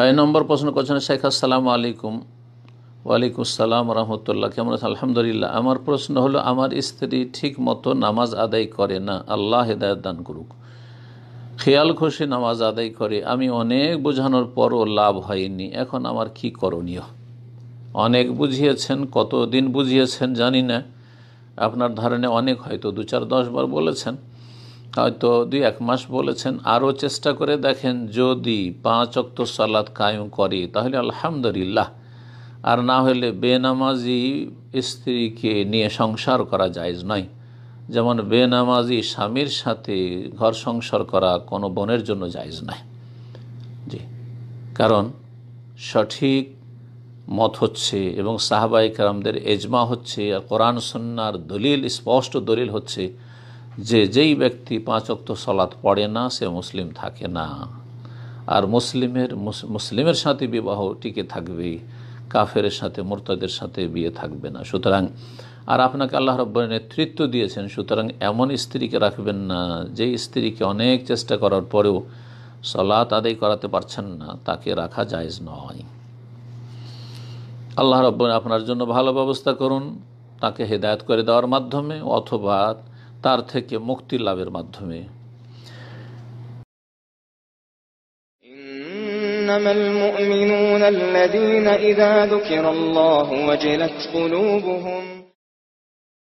ছয় নম্বর প্রশ্ন করছেন শেখ আসসালাম আলাইকুম ওয়ালাইকুম আসসালাম রহমতুল্লাহ কেমন আছেন আলহামদুলিল্লাহ আমার প্রশ্ন হলো আমার স্ত্রী ঠিক মতো নামাজ আদায় করে না আল্লাহ হেদায়ত দান করুক খেয়াল খুশি নামাজ আদায় করে আমি অনেক বোঝানোর পরও লাভ হয়নি এখন আমার কি করণীয় অনেক বুঝিয়েছেন কত দিন বুঝিয়েছেন জানি না আপনার ধারণে অনেক হয়তো দু চার দশ বার বলেছেন হয়তো দুই এক মাস বলেছেন আরও চেষ্টা করে দেখেন যদি পাঁচ অক্ত সালাদ কায়েম করে তাহলে আলহামদুলিল্লাহ আর না হলে বেনামাজি স্ত্রীকে নিয়ে সংসার করা যায়জ নয় যেমন বেনামাজি স্বামীর সাথে ঘর সংসার করা কোনো বোনের জন্য যায়জ নয় জি কারণ সঠিক মত হচ্ছে এবং সাহাবাই কারামদের এজমা হচ্ছে আর কোরআন সন্ন্যার দলিল স্পষ্ট দলিল হচ্ছে যে যেই ব্যক্তি পাঁচ অক্ত সলাৎ পড়ে না সে মুসলিম থাকে না আর মুসলিমের মুসলিমের সাথে বিবাহ টিকে থাকবে কাফের সাথে মোর্তাদের সাথে বিয়ে থাকবে না সুতরাং আর আপনাকে আল্লাহ রব্বর নেতৃত্ব দিয়েছেন সুতরাং এমন স্ত্রীকে রাখবেন না যে স্ত্রীকে অনেক চেষ্টা করার পরেও সলাৎ আদায় করাতে পারছেন না তাকে রাখা জায়জ নয় আল্লাহ রব্বর আপনার জন্য ভালো ব্যবস্থা করুন তাকে হেদায়ত করে দেওয়ার মাধ্যমে অথবা তার থেকে মুক্তি লাভের মাধ্যমে إنما المؤمنون الذين إذا ذكر الله وجلت قلوبهم